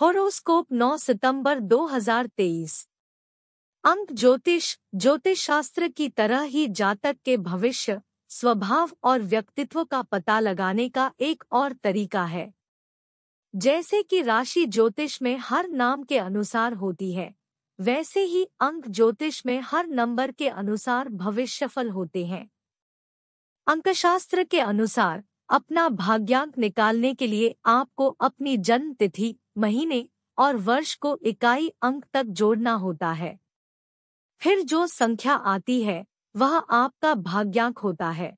horoscope 9 सितंबर 2023 अंक ज्योतिष ज्योतिष शास्त्र की तरह ही जातक के भविष्य स्वभाव और व्यक्तित्व का पता लगाने का एक और तरीका है जैसे कि राशि ज्योतिष में हर नाम के अनुसार होती है वैसे ही अंक ज्योतिष में हर नंबर के अनुसार भविष्यफल होते हैं अंकशास्त्र के अनुसार अपना भाग्यांक निकालने के लिए आपको अपनी जन्म तिथि महीने और वर्ष को इकाई अंक तक जोड़ना होता है फिर जो संख्या आती है वह आपका भाग्यांक होता है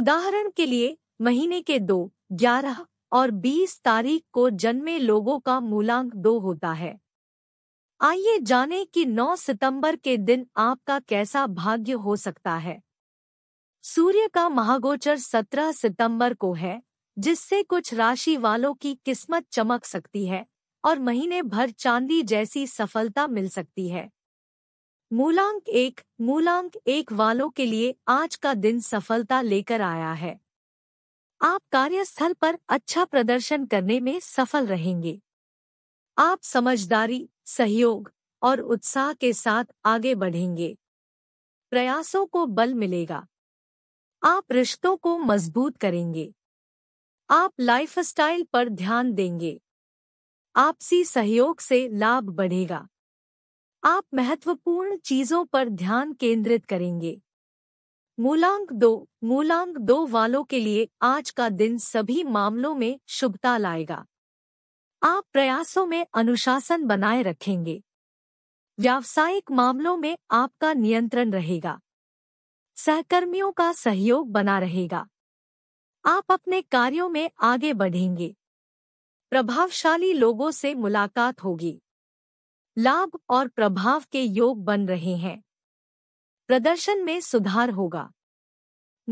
उदाहरण के लिए महीने के दो ग्यारह और बीस तारीख को जन्मे लोगों का मूलांक दो होता है आइए जानें कि 9 सितंबर के दिन आपका कैसा भाग्य हो सकता है सूर्य का महागोचर 17 सितंबर को है जिससे कुछ राशि वालों की किस्मत चमक सकती है और महीने भर चांदी जैसी सफलता मिल सकती है मूलांक एक मूलांक एक वालों के लिए आज का दिन सफलता लेकर आया है आप कार्यस्थल पर अच्छा प्रदर्शन करने में सफल रहेंगे आप समझदारी सहयोग और उत्साह के साथ आगे बढ़ेंगे प्रयासों को बल मिलेगा आप रिश्तों को मजबूत करेंगे आप लाइफस्टाइल पर ध्यान देंगे आपसी सहयोग से लाभ बढ़ेगा आप महत्वपूर्ण चीजों पर ध्यान केंद्रित करेंगे मूलांक दो मूलांक दो वालों के लिए आज का दिन सभी मामलों में शुभता लाएगा आप प्रयासों में अनुशासन बनाए रखेंगे व्यावसायिक मामलों में आपका नियंत्रण रहेगा सहकर्मियों का सहयोग बना रहेगा आप अपने कार्यों में आगे बढ़ेंगे प्रभावशाली लोगों से मुलाकात होगी लाभ और प्रभाव के योग बन रहे हैं प्रदर्शन में सुधार होगा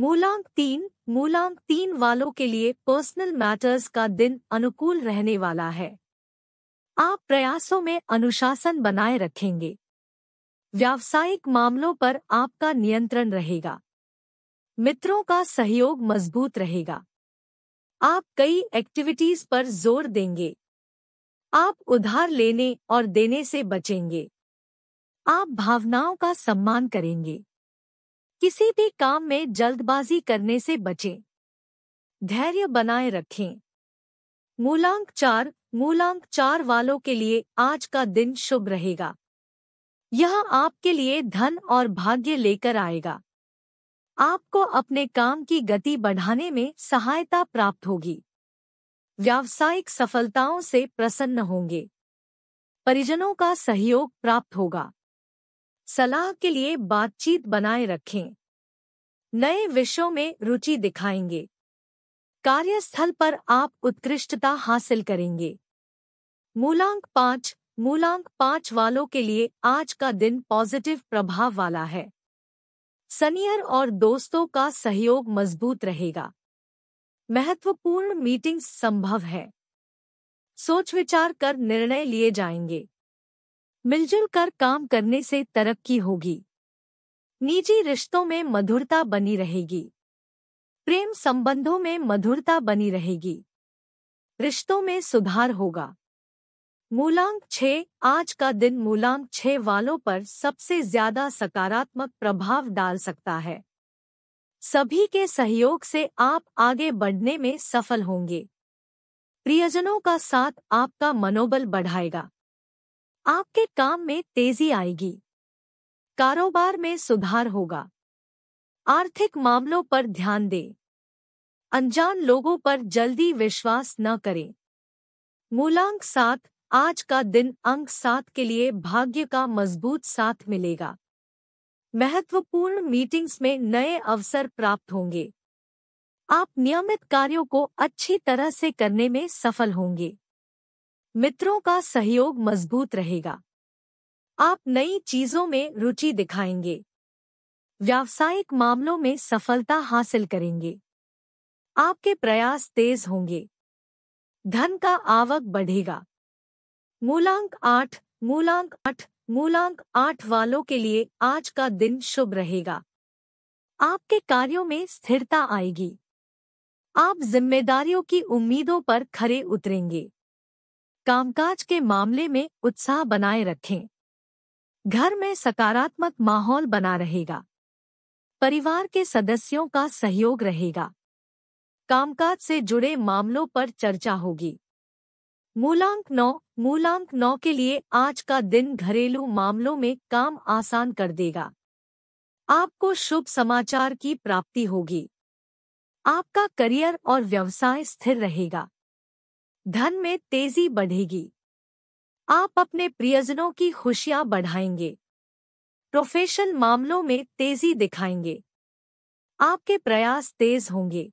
मूलांक तीन मूलांक तीन वालों के लिए पर्सनल मैटर्स का दिन अनुकूल रहने वाला है आप प्रयासों में अनुशासन बनाए रखेंगे व्यावसायिक मामलों पर आपका नियंत्रण रहेगा मित्रों का सहयोग मजबूत रहेगा आप कई एक्टिविटीज पर जोर देंगे आप उधार लेने और देने से बचेंगे आप भावनाओं का सम्मान करेंगे किसी भी काम में जल्दबाजी करने से बचें धैर्य बनाए रखें मूलांक चार मूलांक चार वालों के लिए आज का दिन शुभ रहेगा यह आपके लिए धन और भाग्य लेकर आएगा आपको अपने काम की गति बढ़ाने में सहायता प्राप्त होगी व्यावसायिक सफलताओं से प्रसन्न होंगे परिजनों का सहयोग प्राप्त होगा सलाह के लिए बातचीत बनाए रखें नए विषयों में रुचि दिखाएंगे कार्यस्थल पर आप उत्कृष्टता हासिल करेंगे मूलांक पांच मूलांक पांच वालों के लिए आज का दिन पॉजिटिव प्रभाव वाला है सनियर और दोस्तों का सहयोग मजबूत रहेगा महत्वपूर्ण मीटिंग संभव है सोच विचार कर निर्णय लिए जाएंगे मिलजुल कर काम करने से तरक्की होगी निजी रिश्तों में मधुरता बनी रहेगी प्रेम संबंधों में मधुरता बनी रहेगी रिश्तों में सुधार होगा मूलांक छः आज का दिन मूलांक छः वालों पर सबसे ज्यादा सकारात्मक प्रभाव डाल सकता है सभी के सहयोग से आप आगे बढ़ने में सफल होंगे प्रियजनों का साथ आपका मनोबल बढ़ाएगा आपके काम में तेजी आएगी कारोबार में सुधार होगा आर्थिक मामलों पर ध्यान दें अनजान लोगों पर जल्दी विश्वास न करें मूलांक सात आज का दिन अंक सात के लिए भाग्य का मजबूत साथ मिलेगा महत्वपूर्ण मीटिंग्स में नए अवसर प्राप्त होंगे आप नियमित कार्यों को अच्छी तरह से करने में सफल होंगे मित्रों का सहयोग मजबूत रहेगा आप नई चीजों में रुचि दिखाएंगे व्यावसायिक मामलों में सफलता हासिल करेंगे आपके प्रयास तेज होंगे धन का आवक बढ़ेगा मूलांक आठ मूलांक आठ मूलांक आठ वालों के लिए आज का दिन शुभ रहेगा आपके कार्यों में स्थिरता आएगी आप जिम्मेदारियों की उम्मीदों पर खरे उतरेंगे कामकाज के मामले में उत्साह बनाए रखें घर में सकारात्मक माहौल बना रहेगा परिवार के सदस्यों का सहयोग रहेगा कामकाज से जुड़े मामलों पर चर्चा होगी मूलांक नौ मूलांक नौ के लिए आज का दिन घरेलू मामलों में काम आसान कर देगा आपको शुभ समाचार की प्राप्ति होगी आपका करियर और व्यवसाय स्थिर रहेगा धन में तेजी बढ़ेगी आप अपने प्रियजनों की खुशियां बढ़ाएंगे प्रोफेशनल मामलों में तेजी दिखाएंगे आपके प्रयास तेज होंगे